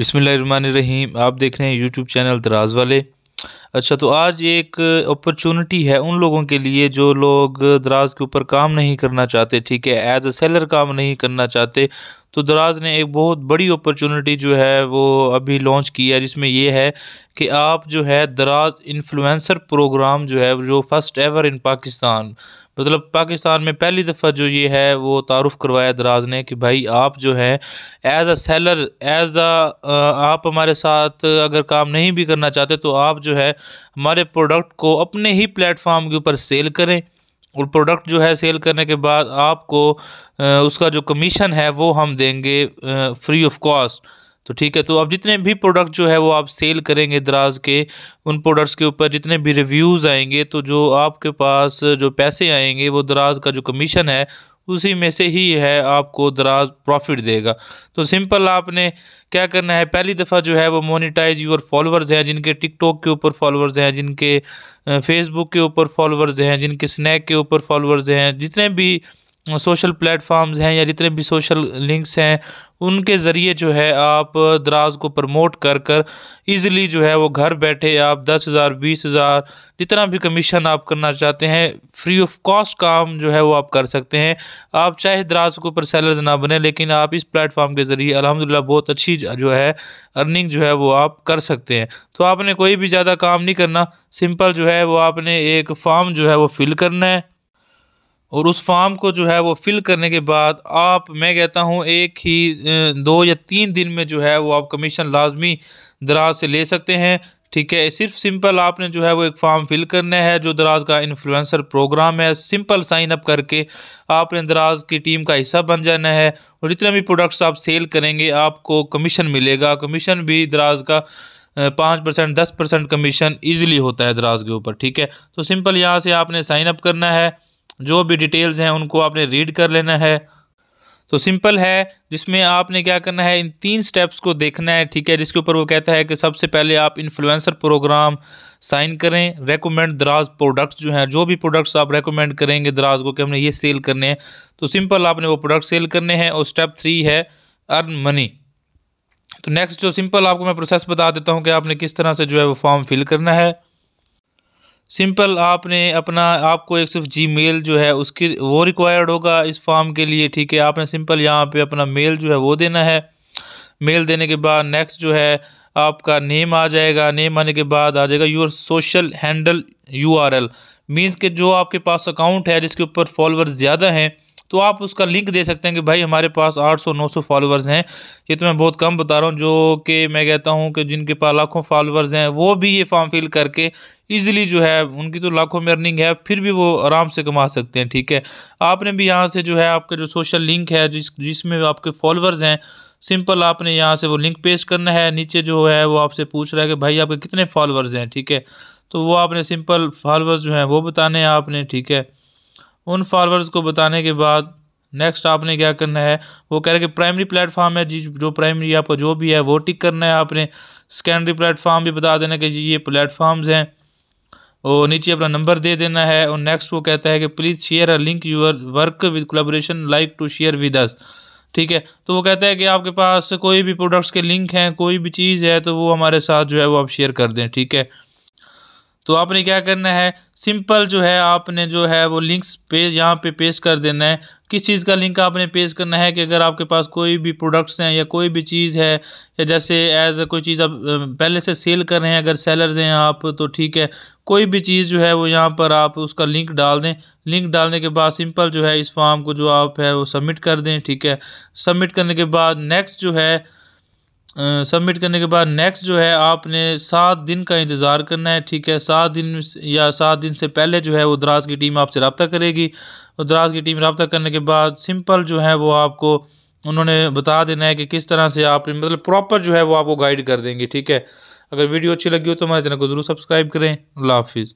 बिसमीम आप देख रहे हैं यूट्यूब चैनल दराज वाले अच्छा तो आज एक अपॉर्चुनिटी है उन लोगों के लिए जो लोग दराज के ऊपर काम नहीं करना चाहते ठीक है एज अ सेलर काम नहीं करना चाहते तो दराज ने एक बहुत बड़ी अपॉर्चुनिटी जो है वो अभी लॉन्च की है जिसमें ये है कि आप जो है दराज इन्फ्लुएंसर प्रोग्राम जो है जो फर्स्ट एवर इन पाकिस्तान मतलब पाकिस्तान में पहली दफ़ा जो ये है वो तारुफ करवाया दराज ने कि भाई आप जो हैं as a seller as a आप हमारे साथ अगर काम नहीं भी करना चाहते तो आप जो है हमारे प्रोडक्ट को अपने ही प्लेटफॉर्म के ऊपर सेल करें और प्रोडक्ट जो है सेल करने के बाद आपको उसका जो कमीशन है वो हम देंगे फ्री ऑफ कॉस्ट तो ठीक है तो अब जितने भी प्रोडक्ट जो है वो आप सेल करेंगे दराज के उन प्रोडक्ट्स के ऊपर जितने भी रिव्यूज़ आएंगे तो जो आपके पास जो पैसे आएंगे वो दराज का जो कमीशन है उसी में से ही है आपको दराज प्रॉफिट देगा तो सिंपल आपने क्या करना है पहली दफ़ा जो है वो मोनिटाइज यूर फॉलोअर्स हैं जिनके टिकटॉक के ऊपर फॉलोअर्स हैं जिनके फेसबुक के ऊपर फॉलोअर्स हैं जिनके स्नैक के ऊपर फॉलोअर्स हैं जितने भी सोशल प्लेटफॉर्म्स हैं या जितने भी सोशल लिंक्स हैं उनके ज़रिए जो है आप दराज को प्रमोट कर कर ईज़िली जो है वो घर बैठे आप दस हज़ार बीस हज़ार जितना भी कमीशन आप करना चाहते हैं फ्री ऑफ कॉस्ट काम जो है वो आप कर सकते हैं आप चाहे दराज के ऊपर सेलर्स ना बने लेकिन आप इस प्लेटफॉर्म के ज़रिए अलहमदिल्ला बहुत अच्छी जो है अर्निंग जो है वो आप कर सकते हैं तो आपने कोई भी ज़्यादा काम नहीं करना सिंपल जो है वो आपने एक फॉर्म जो है वो फिल करना है और उस फॉर्म को जो है वो फिल करने के बाद आप मैं कहता हूँ एक ही दो या तीन दिन में जो है वो आप कमीशन लाजमी दराज से ले सकते हैं ठीक है सिर्फ सिंपल आपने जो है वो एक फॉर्म फिल करना है जो दराज का इन्फ्लुएंसर प्रोग्राम है सिंपल साइन अप करके आपने दराज की टीम का हिस्सा बन जाना है और जितने भी प्रोडक्ट्स आप सेल करेंगे आपको कमीशन मिलेगा कमीशन भी दराज का पाँच परसेंट दस परसेंट कमीशन ईजिली होता है दराज के ऊपर ठीक है तो सिंपल यहाँ से आपने साइनअप करना है जो भी डिटेल्स हैं उनको आपने रीड कर लेना है तो सिंपल है जिसमें आपने क्या करना है इन तीन स्टेप्स को देखना है ठीक है जिसके ऊपर वो कहता है कि सबसे पहले आप इन्फ्लुएंसर प्रोग्राम साइन करें रेकमेंड दराज प्रोडक्ट्स जो हैं जो भी प्रोडक्ट्स आप रेकमेंड करेंगे दराज को कि हमने ये सेल करने हैं तो सिंपल आपने वो प्रोडक्ट सेल करने हैं और स्टेप थ्री है अर्न मनी तो नेक्स्ट जो सिंपल आपको मैं प्रोसेस बता देता हूँ कि आपने किस तरह से जो है वो फॉर्म फिल करना है सिंपल आपने अपना आपको एक सिर्फ जी मेल जो है उसकी वो रिक्वायर्ड होगा इस फॉर्म के लिए ठीक है आपने सिंपल यहाँ पे अपना मेल जो है वो देना है मेल देने के बाद नेक्स्ट जो है आपका नेम आ जाएगा नेम आने के बाद आ जाएगा your social handle U R L means के जो आपके पास अकाउंट है जिसके ऊपर फॉलोअर्स ज़्यादा हैं तो आप उसका लिंक दे सकते हैं कि भाई हमारे पास 800-900 फॉलोअर्स हैं ये तो मैं बहुत कम बता रहा हूँ जो कि मैं कहता हूँ कि जिनके पास लाखों फॉलोअर्स हैं वो भी ये फॉर्म फिल करके ईजिली जो है उनकी तो लाखों में अर्निंग है फिर भी वो आराम से कमा सकते हैं ठीक है आपने भी यहाँ से जो है आपका जो सोशल लिंक है जिस जिसमें आपके फॉलोअर्स हैं सिंपल आपने यहाँ से वो लिंक पेश करना है नीचे जो है वो आपसे पूछ रहा है कि भाई आपके कितने फॉलोअर्स हैं ठीक है तो वो आपने सिंपल फॉलोअर्स जो हैं वो बताने हैं आपने ठीक है उन फॉलोअर्स को बताने के बाद नेक्स्ट आपने क्या करना है वो कह रहे कि प्राइमरी प्लेटफॉर्म है जी जो प्राइमरी आपका जो भी है वो टिक करना है आपने सेकेंडरी प्लेटफॉर्म भी बता देना कि जी ये प्लेटफॉर्म्स हैं और नीचे अपना नंबर दे देना है और नेक्स्ट वो कहता है कि please share a link your work with collaboration like to share with us ठीक है तो वो कहता है कि आपके पास कोई भी प्रोडक्ट्स के लिंक हैं कोई भी चीज़ है तो वो हमारे साथ जो है वो आप शेयर कर दें ठीक है तो आपने क्या करना है सिंपल जो है आपने जो है वो लिंक्स पेज यहाँ पे पेश कर देना है किस चीज़ का लिंक आपने पेश करना है कि अगर आपके पास कोई भी प्रोडक्ट्स हैं या कोई भी चीज़ है या जैसे एज कोई चीज़ आप पहले से सेल कर रहे हैं अगर सेलर्स हैं आप तो ठीक है कोई भी चीज़ जो है वो यहाँ पर आप उसका लिंक डाल दें लिंक डालने के बाद सिंपल जो है इस फॉर्म को जो आप है वो सबमिट कर दें ठीक है सबमिट करने के बाद नेक्स्ट जो है सबमिट करने के बाद नेक्स्ट जो है आपने सात दिन का इंतज़ार करना है ठीक है सात दिन या सात दिन से पहले जो है वो दराज की टीम आपसे रबता करेगी और दराज की टीम रबता करने के बाद सिंपल जो है वो आपको उन्होंने बता देना है कि किस तरह से आप मतलब प्रॉपर जो है वो आपको गाइड कर देंगे ठीक है अगर वीडियो अच्छी लगी हो तो हमारे चैनल को ज़रूर सब्सक्राइब करें अल्लाह हाफिज़